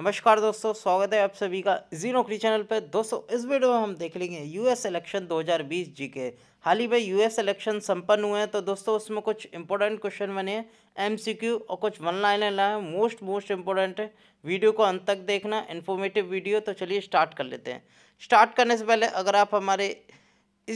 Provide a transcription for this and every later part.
नमस्कार दोस्तों स्वागत है आप सभी का जी नौकरी चैनल पर दोस्तों इस वीडियो में हम देख लेंगे यूएस इलेक्शन 2020 जी के हाल ही में यूएस इलेक्शन संपन्न हुए हैं तो दोस्तों उसमें कुछ इंपॉर्टेंट क्वेश्चन बने हैं एमसीक्यू और कुछ वन लाइनर लाए मोस्ट मोस्ट इंपॉर्टेंट है वीडियो को अंत तक देखना इन्फॉर्मेटिव वीडियो तो चलिए स्टार्ट कर लेते हैं स्टार्ट करने से पहले अगर आप हमारे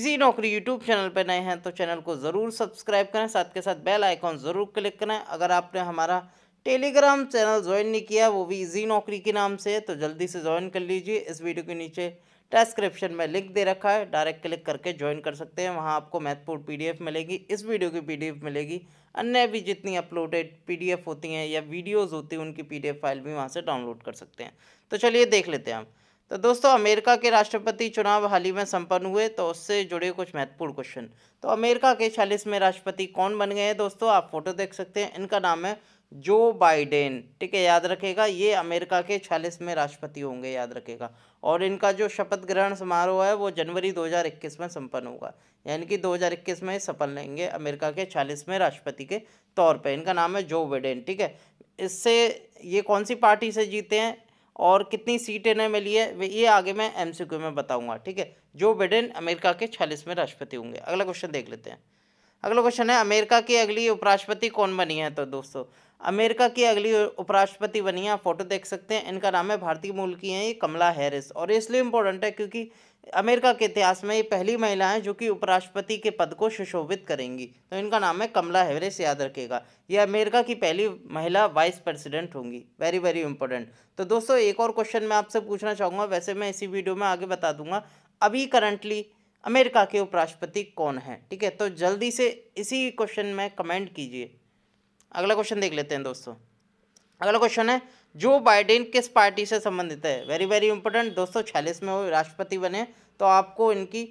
इजी नौकरी यूट्यूब चैनल पर नए हैं तो चैनल को ज़रूर सब्सक्राइब करें साथ के साथ बेल आइकॉन ज़रूर क्लिक करें अगर आपने हमारा टेलीग्राम चैनल ज्वाइन नहीं किया वो भी ईजी नौकरी के नाम से तो जल्दी से ज्वाइन कर लीजिए इस वीडियो के नीचे डिस्क्रिप्शन में लिंक दे रखा है डायरेक्ट क्लिक करके ज्वाइन कर सकते हैं वहाँ आपको महत्वपूर्ण पी मिलेगी इस वीडियो की पी मिलेगी अन्य भी जितनी अपलोडेड पी होती हैं या वीडियोज़ होती हैं उनकी पी फाइल भी वहाँ से डाउनलोड कर सकते हैं तो चलिए देख लेते हैं हम तो दोस्तों अमेरिका के राष्ट्रपति चुनाव हाल ही में संपन्न हुए तो उससे जुड़े कुछ महत्वपूर्ण क्वेश्चन तो अमेरिका के छियालीसवें राष्ट्रपति कौन बन गए हैं दोस्तों आप फोटो देख सकते हैं इनका नाम है जो बाइडेन ठीक है याद रखेगा ये अमेरिका के छियालीसवें राष्ट्रपति होंगे याद रखेगा और इनका जो शपथ ग्रहण समारोह है वो जनवरी 2021 में संपन्न होगा यानी कि 2021 में सफल लेंगे अमेरिका के छियालीसवें राष्ट्रपति के तौर पे इनका नाम है जो बाइडेन ठीक है इससे ये कौन सी पार्टी से जीते हैं और कितनी सीट इन्हें मिली है ये आगे मैं एम में बताऊँगा ठीक है जो बाइडेन अमेरिका के छियालीसवें राष्ट्रपति होंगे अगला क्वेश्चन देख लेते हैं अगला क्वेश्चन है अमेरिका की अगली उपराष्ट्रपति कौन बनी है तो दोस्तों अमेरिका की अगली उपराष्ट्रपति बनी आप फोटो देख सकते हैं इनका नाम है भारतीय मूल की हैं ये कमला हैरिस और ये इसलिए इम्पोर्टेंट है क्योंकि अमेरिका के इतिहास में ये पहली महिला हैं जो कि उपराष्ट्रपति के पद को सुशोभित करेंगी तो इनका नाम है कमला हैरिस याद रखेगा ये अमेरिका की पहली महिला वाइस प्रेसिडेंट होंगी वेरी वेरी इंपॉर्टेंट तो दोस्तों एक और क्वेश्चन मैं आपसे पूछना चाहूँगा वैसे मैं इसी वीडियो में आगे बता दूंगा अभी करंटली अमेरिका के उपराष्ट्रपति कौन है ठीक है तो जल्दी से इसी क्वेश्चन में कमेंट कीजिए अगला क्वेश्चन देख लेते हैं दोस्तों अगला क्वेश्चन है जो बाइडेन किस पार्टी से संबंधित है वेरी वेरी इंपॉर्टेंट दोस्तों छियालीस में वो राष्ट्रपति बने तो आपको इनकी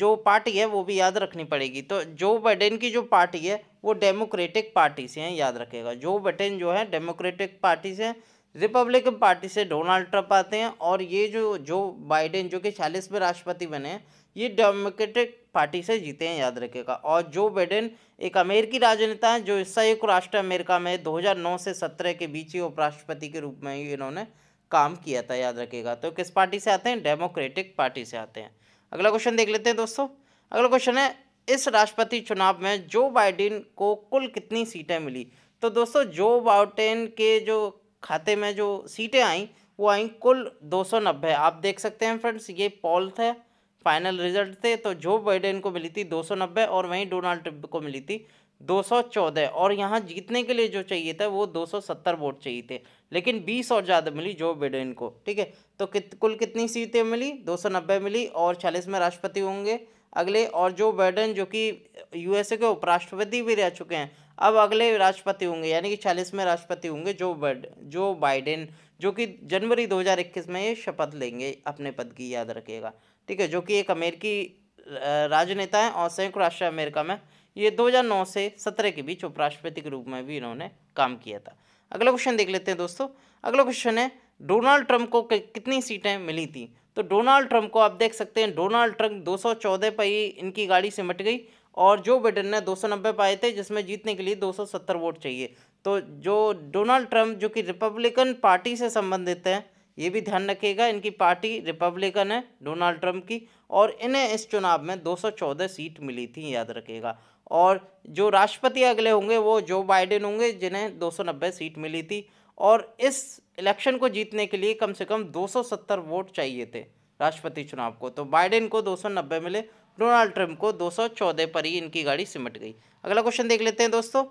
जो पार्टी है वो भी याद रखनी पड़ेगी तो जो बाइडेन की जो पार्टी है वो डेमोक्रेटिक पार्टी से हैं याद रखेगा जो बटेन जो है डेमोक्रेटिक पार्टी से रिपब्लिकन पार्टी से डोनाल्ड ट्रंप आते हैं और ये जो जो बाइडेन जो कि छियालीसवें राष्ट्रपति बने हैं ये डेमोक्रेटिक पार्टी से जीते हैं याद रखेगा और जो बाइडेन एक अमेरिकी राजनेता हैं जो संयुक्त राष्ट्र अमेरिका में 2009 से 17 के बीच ही उपराष्ट्रपति के रूप में ही इन्होंने काम किया था याद रखेगा तो किस पार्टी से आते हैं डेमोक्रेटिक पार्टी से आते हैं अगला क्वेश्चन देख लेते हैं दोस्तों अगला क्वेश्चन है इस राष्ट्रपति चुनाव में जो बाइडेन को कुल कितनी सीटें मिली तो दोस्तों जो बाउटेन के जो खाते में जो सीटें आई वो आई कुल दो सौ नब्बे आप देख सकते हैं फ्रेंड्स ये पॉल थे फाइनल रिजल्ट थे तो जो बाइडेन को मिली थी दो सौ नब्बे और वहीं डोनाल्ड ट्रंप को मिली थी दो सौ चौदह और यहाँ जीतने के लिए जो चाहिए था वो दो सौ सत्तर वोट चाहिए थे लेकिन बीस और ज़्यादा मिली जो बाइडेन को ठीक है तो कित, कुल कितनी सीटें मिली दो सौ नब्बे मिली और चालीस में राष्ट्रपति होंगे अगले और जो बाइडेन जो कि यूएसए के उपराष्ट्रपति भी रह चुके हैं अब अगले राष्ट्रपति होंगे यानी कि चालीसवें राष्ट्रपति होंगे जो बड जो बाइडेन जो कि जनवरी 2021 में ये शपथ लेंगे अपने पद की याद रखिएगा ठीक है जो कि एक अमेरिकी राजनेता हैं और संयुक्त राष्ट्र अमेरिका में ये 2009 से 17 के बीच उपराष्ट्रपति के रूप में भी इन्होंने काम किया था अगला क्वेश्चन देख लेते हैं दोस्तों अगला क्वेश्चन है डोनाल्ड ट्रंप को कितनी सीटें मिली थी तो डोनाल्ड ट्रंप को आप देख सकते हैं डोनाल्ड ट्रंप दो पर ही इनकी गाड़ी सिमट गई और जो बिडेन ने नब्बे पाए थे जिसमें जीतने के लिए 270 वोट चाहिए तो जो डोनाल्ड ट्रंप जो कि रिपब्लिकन पार्टी से संबंधित हैं ये भी ध्यान रखिएगा इनकी पार्टी रिपब्लिकन है डोनाल्ड ट्रंप की और इन्हें इस चुनाव में 214 सीट मिली थी याद रखिएगा और जो राष्ट्रपति अगले होंगे वो जो बाइडेन होंगे जिन्हें नब्बे सीट मिली थी और इस इलेक्शन को जीतने के लिए कम से कम सत्तर वोट चाहिए थे राष्ट्रपति चुनाव को तो बाइडेन को नब्बे मिले डोनाल्ड ट्रंप को 214 पर ही इनकी गाड़ी सिमट गई अगला क्वेश्चन देख लेते हैं दोस्तों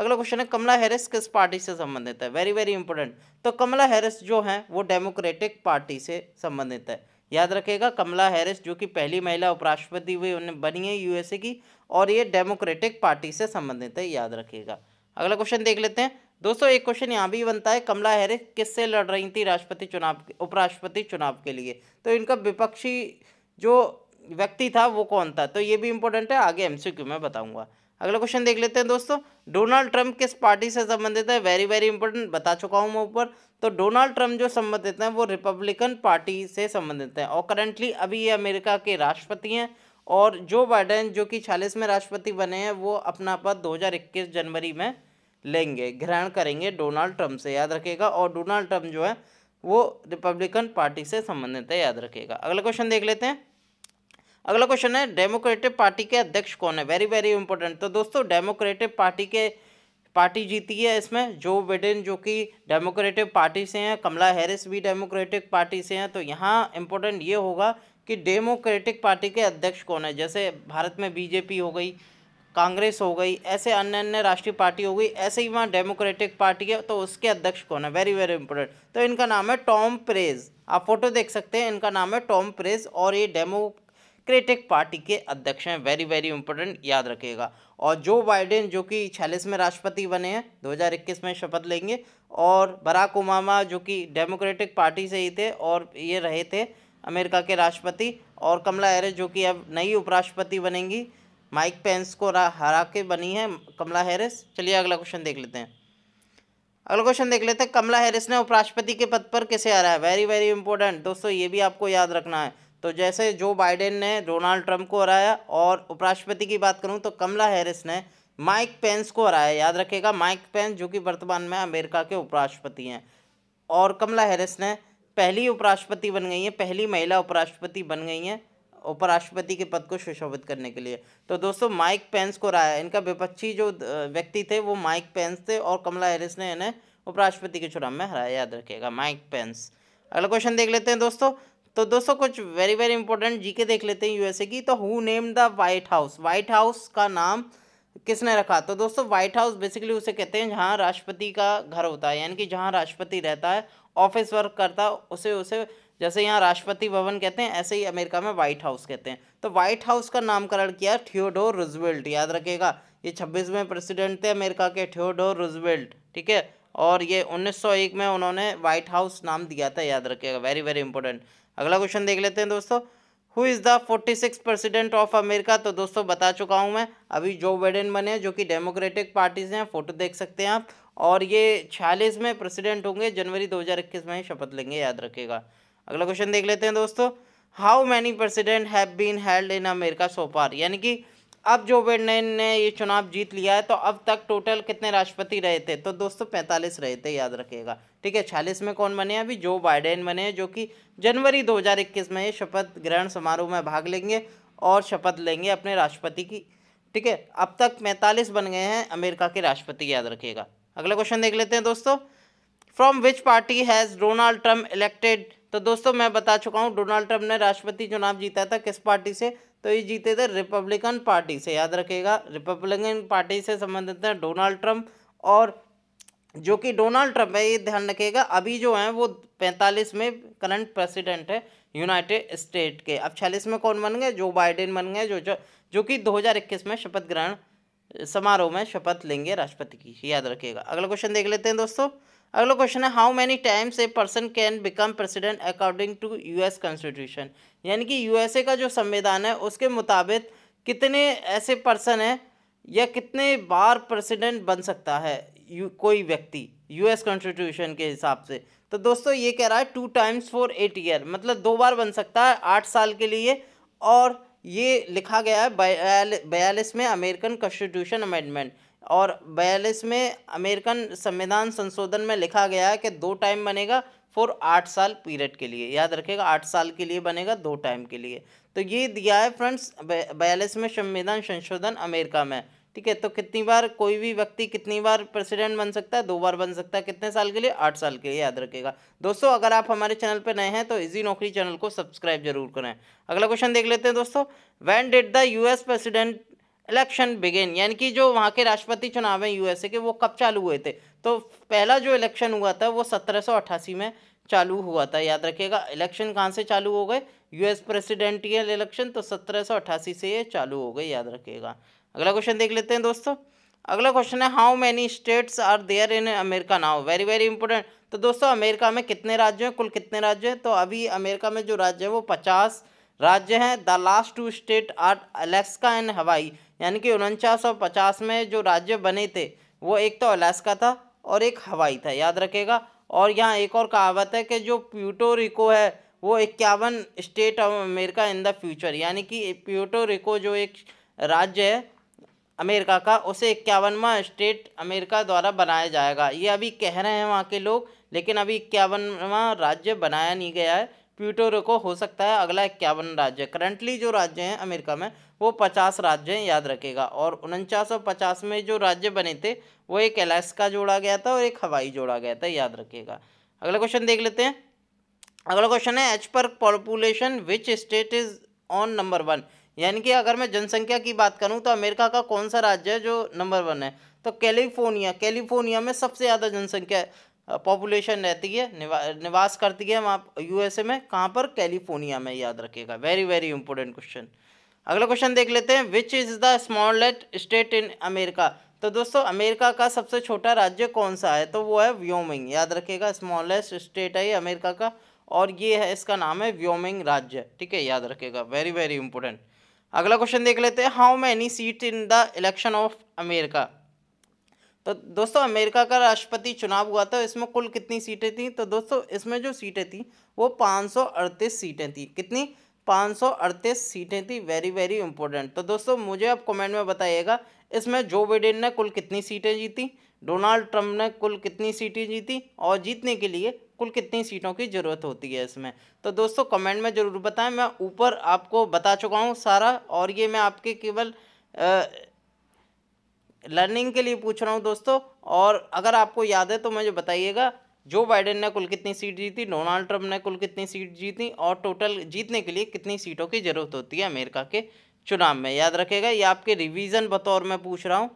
अगला क्वेश्चन है कमला हैरिस किस पार्टी से संबंधित है वेरी वेरी इंपॉर्टेंट तो कमला हैरिस जो है वो डेमोक्रेटिक पार्टी से संबंधित है याद रखेगा कमला हैरिस जो कि पहली महिला उपराष्ट्रपति हुई उन्हें बनी है यूएसए की और ये डेमोक्रेटिक पार्टी से संबंधित है याद रखेगा अगला क्वेश्चन देख लेते हैं दोस्तों एक क्वेश्चन यहाँ भी बनता है कमला हैरिस किससे लड़ रही थी राष्ट्रपति चुनाव उपराष्ट्रपति चुनाव के लिए तो इनका विपक्षी जो व्यक्ति था वो कौन था तो ये भी इंपॉर्टेंट है आगे एमसीक्यू में बताऊंगा अगला क्वेश्चन देख लेते हैं दोस्तों डोनाल्ड ट्रंप किस पार्टी से संबंधित है वेरी वेरी इंपॉर्टेंट बता चुका हूँ मैं ऊपर तो डोनाल्ड ट्रंप जो संबंधित हैं वो रिपब्लिकन पार्टी से संबंधित हैं और करंटली अभी ये अमेरिका के राष्ट्रपति हैं और जो बाइडेन जो कि चालीसवें राष्ट्रपति बने हैं वो अपना पद दो जनवरी में लेंगे ग्रहण करेंगे डोनाल्ड ट्रंप से याद रखेगा और डोनाल्ड ट्रंप जो है वो रिपब्लिकन पार्टी से संबंधित है याद रखेगा अगला क्वेश्चन देख लेते हैं अगला क्वेश्चन है डेमोक्रेटिक पार्टी के अध्यक्ष कौन है वेरी वेरी इंपॉर्टेंट तो दोस्तों डेमोक्रेटिक पार्टी के पार्टी जीती है इसमें जो बिडेन जो कि डेमोक्रेटिक पार्टी से हैं कमला हैरिस भी डेमोक्रेटिक पार्टी से हैं तो यहाँ इम्पोर्टेंट ये होगा कि डेमोक्रेटिक पार्टी के अध्यक्ष कौन है जैसे भारत में बीजेपी हो गई कांग्रेस हो गई ऐसे अन्य अन्य राष्ट्रीय पार्टी हो गई ऐसे ही वहाँ डेमोक्रेटिक पार्टी है तो उसके अध्यक्ष कौन है वेरी वेरी इंपॉर्टेंट तो इनका नाम है टॉम प्रेज आप फोटो देख सकते हैं इनका नाम है टॉम प्रेज और ये डेमो क्रेटिक पार्टी के अध्यक्ष हैं वेरी वेरी इंपॉर्टेंट याद रखेगा और जो बाइडेन जो कि छियालीसवें राष्ट्रपति बने हैं 2021 में शपथ लेंगे और बराक ओबामा जो कि डेमोक्रेटिक पार्टी से ही थे और ये रहे थे अमेरिका के राष्ट्रपति और कमला हैरिस जो कि अब नई उपराष्ट्रपति बनेंगी माइक पेंस को हरा के बनी है कमला हैरिस चलिए अगला क्वेश्चन देख लेते हैं अगला क्वेश्चन देख लेते हैं कमला हैरिस ने उपराष्ट्रपति के पद पर किसे हराया वेरी वेरी इंपॉर्टेंट दोस्तों ये भी आपको याद रखना है तो जैसे जो बाइडेन ने डोनाल्ड ट्रंप को हराया और उपराष्ट्रपति की बात करूँ तो कमला हैरिस ने माइक पेंस को हराया याद रखेगा माइक पेंस जो कि वर्तमान में अमेरिका के उपराष्ट्रपति हैं और कमला हैरिस ने पहली उपराष्ट्रपति बन गई हैं पहली महिला उपराष्ट्रपति बन गई हैं उपराष्ट्रपति के पद को सुशोभित करने के लिए तो दोस्तों माइक पेंस को रहा है इनका विपक्षी जो व्यक्ति थे वो माइक पेंस थे और कमला हैरिस ने इन्हें उपराष्ट्रपति के चुनाव में हराया याद रखिएगा माइक पेंस अगला क्वेश्चन देख लेते हैं दोस्तों तो दोस्तों कुछ वेरी वेरी इंपॉर्टेंट जीके देख लेते हैं यूएसए की तो who name the White House White House का नाम किसने रखा तो दोस्तों व्हाइट हाउस बेसिकली उसे कहते हैं जहाँ राष्ट्रपति का घर होता है यानी कि जहाँ राष्ट्रपति रहता है ऑफिस वर्क करता उसे उसे जैसे यहाँ राष्ट्रपति भवन कहते हैं ऐसे ही अमेरिका में व्हाइट हाउस कहते हैं तो व्हाइट हाउस का नामकरण किया थियोडोर रुजवेल्ट याद रखेगा ये छब्बीसवें प्रेसिडेंट थे अमेरिका के थियोडोर रुजवेल्ट ठीक है और ये 1901 में उन्होंने व्हाइट हाउस नाम दिया था याद रखिएगा वेरी वेरी इंपॉर्टेंट अगला क्वेश्चन देख लेते हैं दोस्तों who is the forty six president of America तो दोस्तों बता चुका हूँ मैं अभी जो बाइडेन बने जो कि डेमोक्रेटिक पार्टी से हैं फ़ोटो देख सकते हैं आप और ये छियालीस में प्रेसिडेंट होंगे जनवरी दो हज़ार इक्कीस में शपथ लेंगे याद रखेगा अगला क्वेश्चन देख लेते हैं दोस्तों how many president have been held in America so far यानी कि अब जो बिडेन ने ये चुनाव जीत लिया है तो अब तक टोटल कितने राष्ट्रपति रहे थे तो दोस्तों पैंतालीस रहे थे याद रखिएगा ठीक है छियालीस में कौन बने अभी जो बाइडेन बने जो कि जनवरी दो में शपथ ग्रहण समारोह में भाग लेंगे और शपथ लेंगे अपने राष्ट्रपति की ठीक है अब तक पैंतालीस बन गए हैं अमेरिका के राष्ट्रपति याद रखिएगा अगला क्वेश्चन देख लेते हैं दोस्तों from which party has Donald Trump elected तो दोस्तों मैं बता चुका हूँ डोनाल्ड ट्रम्प ने राष्ट्रपति चुनाव जीता था किस पार्टी से तो ये जीते थे रिपब्लिकन पार्टी से याद रखेगा रिपब्लिकन पार्टी से संबंधित हैं डोनाल्ड ट्रंप और जो कि डोनाल्ड ट्रंप है ये ध्यान रखिएगा अभी जो है वो पैंतालीस में करंट प्रेसिडेंट है यूनाइटेड स्टेट के अब छियालीस में कौन बन गए जो बाइडेन बन गए जो जो, जो कि 2021 में शपथ ग्रहण समारोह में शपथ लेंगे राष्ट्रपति की याद रखिएगा अगला क्वेश्चन देख लेते हैं दोस्तों अगला क्वेश्चन है how many times a person can become president according to US constitution यानी कि यूएसए का जो संविधान है उसके मुताबिक कितने ऐसे पर्सन हैं या कितने बार प्रेसिडेंट बन सकता है यू कोई व्यक्ति यूएस कॉन्स्टिट्यूशन के हिसाब से तो दोस्तों ये कह रहा है two times for eight year मतलब दो बार बन सकता है आठ साल के लिए और ये लिखा गया है बयालीस में अमेरिकन कॉन्स्टिट्यूशन अमेंडमेंट और बयालीस में अमेरिकन संविधान संशोधन में लिखा गया है कि दो टाइम बनेगा फॉर आठ साल पीरियड के लिए याद रखेगा आठ साल के लिए बनेगा दो टाइम के लिए तो ये दिया है फ्रेंड्स बयालीस में संविधान संशोधन अमेरिका में ठीक है तो कितनी बार कोई भी व्यक्ति कितनी बार प्रेसिडेंट बन सकता है दो बार बन सकता है कितने साल के लिए आठ साल के लिए याद रखेगा दोस्तों अगर आप हमारे चैनल पर नए हैं तो इजी नौकरी चैनल को सब्सक्राइब जरूर करें अगला क्वेश्चन देख लेते हैं दोस्तों when did the US president election begin यानी कि जो वहाँ के राष्ट्रपति चुनाव हैं यूएसए के वो कब चालू हुए थे तो पहला जो इलेक्शन हुआ था वो सत्रह में चालू हुआ था याद रखिएगा इलेक्शन कहाँ से चालू हो गए यूएस प्रेसिडेंटियल इलेक्शन तो सत्रह से ये चालू हो गए याद रखिएगा अगला क्वेश्चन देख लेते हैं दोस्तों अगला क्वेश्चन है how many states are there in America now very very important तो दोस्तों अमेरिका में कितने राज्य हैं कुल कितने राज्य हैं तो अभी अमेरिका में जो राज्य हैं वो पचास राज्य हैं the last two state are Alaska and Hawaii यानी कि उनचास में जो राज्य बने थे वो एक तो अलास्का था और एक हवाई था याद रखेगा और यहाँ एक और कहावत है कि जो प्यूटो रिको है वो इक्यावन state of America in the future यानी कि प्यूटो रिको जो एक राज्य है अमेरिका का उसे इक्यावनवा स्टेट अमेरिका द्वारा बनाया जाएगा ये अभी कह रहे हैं वहाँ के लोग लेकिन अभी इक्यावनवा राज्य बनाया नहीं गया है प्यूटो रिको हो सकता है अगला इक्यावन राज्य करंटली जो राज्य हैं अमेरिका में वो पचास राज्य याद रखेगा और उनचास पचास में जो राज्य बने थे वो एक अलास्का जोड़ा गया था और एक हवाई जोड़ा गया था याद रखेगा अगला क्वेश्चन देख लेते हैं अगला क्वेश्चन है एच पर population which state is on number one यानी कि अगर मैं जनसंख्या की बात करूं तो अमेरिका का कौन सा राज्य है जो नंबर वन है तो कैलिफोर्निया कैलिफोर्निया में सबसे ज़्यादा जनसंख्या पॉपुलेशन रहती है निवा, निवास करती है वहाँ यूएसए में कहाँ पर कैलिफोर्निया में याद रखेगा वेरी वेरी इंपॉर्टेंट क्वेश्चन अगला क्वेश्चन देख लेते हैं which is the smallest state in America तो दोस्तों अमेरिका का सबसे छोटा राज्य कौन सा है तो वो है व्योमिंग याद रखिएगा स्मॉलेस्ट स्टेट है ये अमेरिका का और ये है इसका नाम है व्योमिंग राज्य ठीक है याद रखिएगा वेरी वेरी इंपॉर्टेंट अगला क्वेश्चन देख लेते हैं how many seat in the election of America तो दोस्तों अमेरिका का राष्ट्रपति चुनाव हुआ था इसमें कुल कितनी सीटें थी तो दोस्तों इसमें जो सीटें थी वो पाँच सीटें थी कितनी पाँच सौ अड़तीस सीटें थी वेरी वेरी इंपॉर्टेंट तो दोस्तों मुझे आप कमेंट में बताइएगा इसमें जो बिडेन ने कुल कितनी सीटें जीती डोनाल्ड ट्रंप ने कुल कितनी सीटें जीती और जीतने के लिए कुल कितनी सीटों की ज़रूरत होती है इसमें तो दोस्तों कमेंट में ज़रूर बताएं मैं ऊपर आपको बता चुका हूँ सारा और ये मैं आपके केवल लर्निंग के लिए पूछ रहा हूँ दोस्तों और अगर आपको याद है तो मुझे बताइएगा जो बाइडेन ने कुल कितनी सीट जीती डोनाल्ड ट्रंप ने कुल कितनी सीट जीती और टोटल जीतने के लिए कितनी सीटों की ज़रूरत होती है अमेरिका के चुनाव में याद रखेगा ये आपके रिवीजन बतौर मैं पूछ रहा हूँ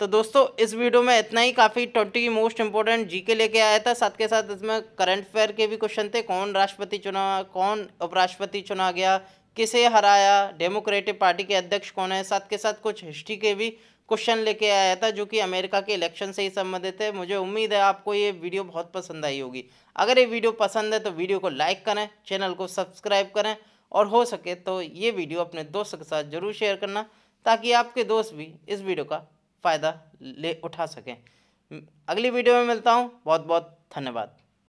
तो दोस्तों इस वीडियो में इतना ही काफ़ी ट्वेंटी मोस्ट इंपॉर्टेंट जी के लेके आया था साथ के साथ इसमें करंट अफेयर के भी क्वेश्चन थे कौन राष्ट्रपति चुना कौन उपराष्ट्रपति चुना गया किसे हराया डेमोक्रेटिक पार्टी के अध्यक्ष कौन है साथ के साथ कुछ हिस्ट्री के भी क्वेश्चन लेके आया था जो कि अमेरिका के इलेक्शन से ही संबंधित है मुझे उम्मीद है आपको ये वीडियो बहुत पसंद आई होगी अगर ये वीडियो पसंद है तो वीडियो को लाइक करें चैनल को सब्सक्राइब करें और हो सके तो ये वीडियो अपने दोस्त के साथ ज़रूर शेयर करना ताकि आपके दोस्त भी इस वीडियो का फ़ायदा ले उठा सकें अगली वीडियो में मिलता हूँ बहुत बहुत धन्यवाद